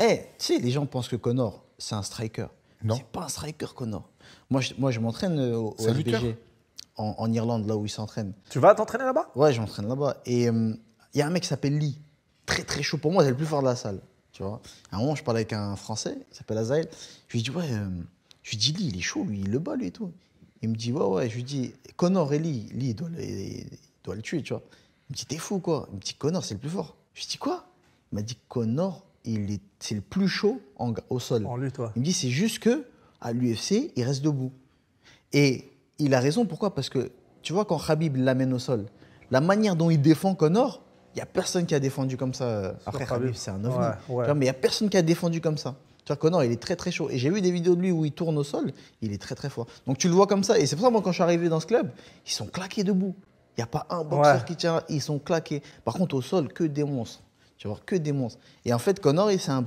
eh tu sais, les gens pensent que Connor, c'est un striker. Non. C'est pas un striker, Connor. Moi, je, moi, je m'entraîne euh, au, en, Irlande, là où il s'entraîne. Tu vas t'entraîner là-bas Ouais, je m'entraîne là-bas. Et euh, il y a un mec qui s'appelle Lee. Très, très chaud. Pour moi, c'est le plus fort de la salle. Tu vois À un moment, je parlais avec un Français, il s'appelle Azael. Je lui dis, ouais, euh, je lui dis, Lee, il est chaud, lui, il le bat, lui et tout. Il me dit, ouais, ouais. Je lui dis, Connor et Lee, Lee, il doit le, tuer, tu vois. Il me dit, t'es fou, quoi. Il me dit, Connor, c'est le plus fort. Je lui dis, quoi Il m'a dit, Connor, il est, c'est le plus chaud au sol. En Il me dit, c'est juste que à l'UFC, il reste debout. Et il a raison, pourquoi Parce que tu vois, quand Khabib l'amène au sol, la manière dont il défend Connor, il n'y a personne qui a défendu comme ça. Après, Khabib, c'est un ovni. mais il n'y a personne qui a défendu comme ça. Tu vois, Connor, il est très très chaud. Et j'ai vu des vidéos de lui où il tourne au sol, il est très très fort. Donc tu le vois comme ça. Et c'est pour ça, moi, quand je suis arrivé dans ce club, ils sont claqués debout. Il n'y a pas un boxeur qui tient. Ils sont claqués. Par contre, au sol, que des monstres. Je vais voir que des monstres. Et en fait, Connor, il s'est un